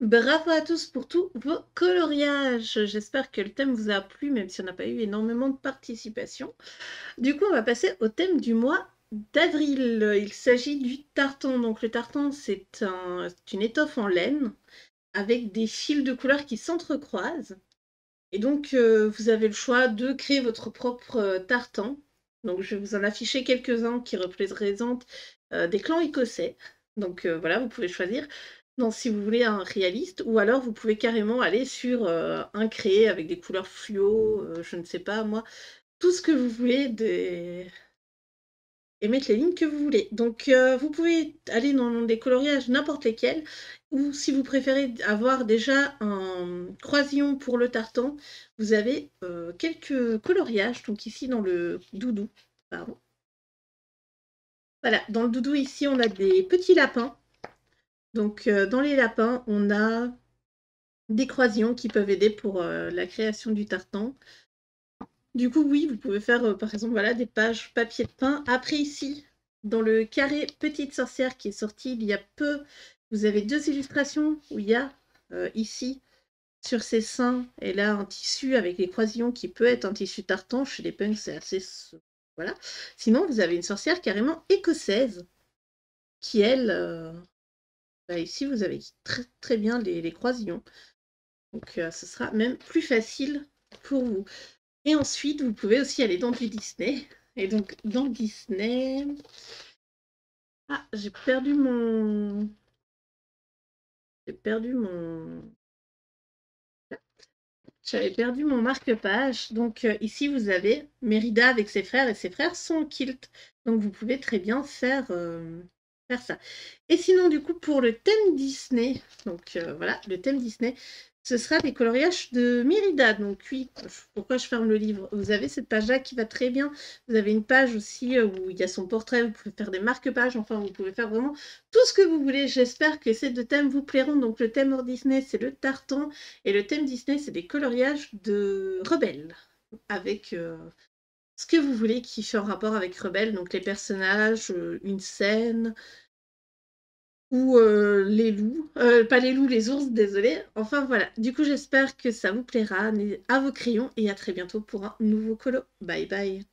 Bravo à tous pour tous vos coloriages. J'espère que le thème vous a plu, même si on n'a pas eu énormément de participation. Du coup, on va passer au thème du mois d'avril. Il s'agit du tartan. Donc le tartan, c'est une étoffe en laine avec des fils de couleurs qui s'entrecroisent. Et donc, euh, vous avez le choix de créer votre propre euh, tartan. Donc, je vais vous en afficher quelques-uns qui représentent euh, des clans écossais. Donc voilà, vous pouvez choisir si vous voulez, un réaliste, ou alors vous pouvez carrément aller sur un euh, créé avec des couleurs fluo, euh, je ne sais pas, moi, tout ce que vous voulez, et mettre les lignes que vous voulez. Donc euh, vous pouvez aller dans des coloriages n'importe lesquels, ou si vous préférez avoir déjà un croisillon pour le tartan, vous avez quelques coloriages, donc ici dans le doudou, Voilà, dans le doudou ici on a des petits lapins donc euh, dans les lapins, on a des croisillons qui peuvent aider pour euh, la création du tartan. Du coup, oui, vous pouvez faire euh, par exemple voilà, des pages papier de pain. Après ici, dans le carré Petite sorcière qui est sorti il y a peu, vous avez deux illustrations où il y a ici sur ses seins et là un tissu avec les croisillons qui peut être un tissu tartan. Chez les punks, c'est assez... Voilà. Sinon, vous avez une sorcière carrément écossaise qui, elle, bah, ici, vous avez très, très bien les, croisillons. Donc, euh, ce sera même plus facile pour vous. Et ensuite, vous pouvez aussi aller dans du Disney. Et donc, dans Disney... Ah, j'ai perdu mon... J'ai perdu mon... J'avais perdu mon marque-page. Donc euh, ici, vous avez Mérida avec ses frères et ses frères sont kilt. Donc vous pouvez très bien faire euh, faire ça. Et sinon, du coup, pour le thème Disney, donc euh, voilà, le thème Disney, ce sera des coloriages de Mérida. Donc oui, pourquoi je ferme le livre Vous avez cette page-là qui va très bien. Vous avez une page aussi euh, où il y a son portrait, vous pouvez faire des marque-pages, enfin vous pouvez faire vraiment tout ce que vous voulez. J'espère que ces deux thèmes vous plairont. Donc le thème hors Disney, c'est le tartan, et le thème Disney, c'est des coloriages de rebelles, avec euh, ce que vous voulez qui fait en rapport avec Rebelle, donc les personnages, euh, une scène, ou euh, les loups, euh, pas les loups, les ours, désolé. Enfin voilà, du coup j'espère que ça vous plaira, à vos crayons et à très bientôt pour un nouveau colo. Bye bye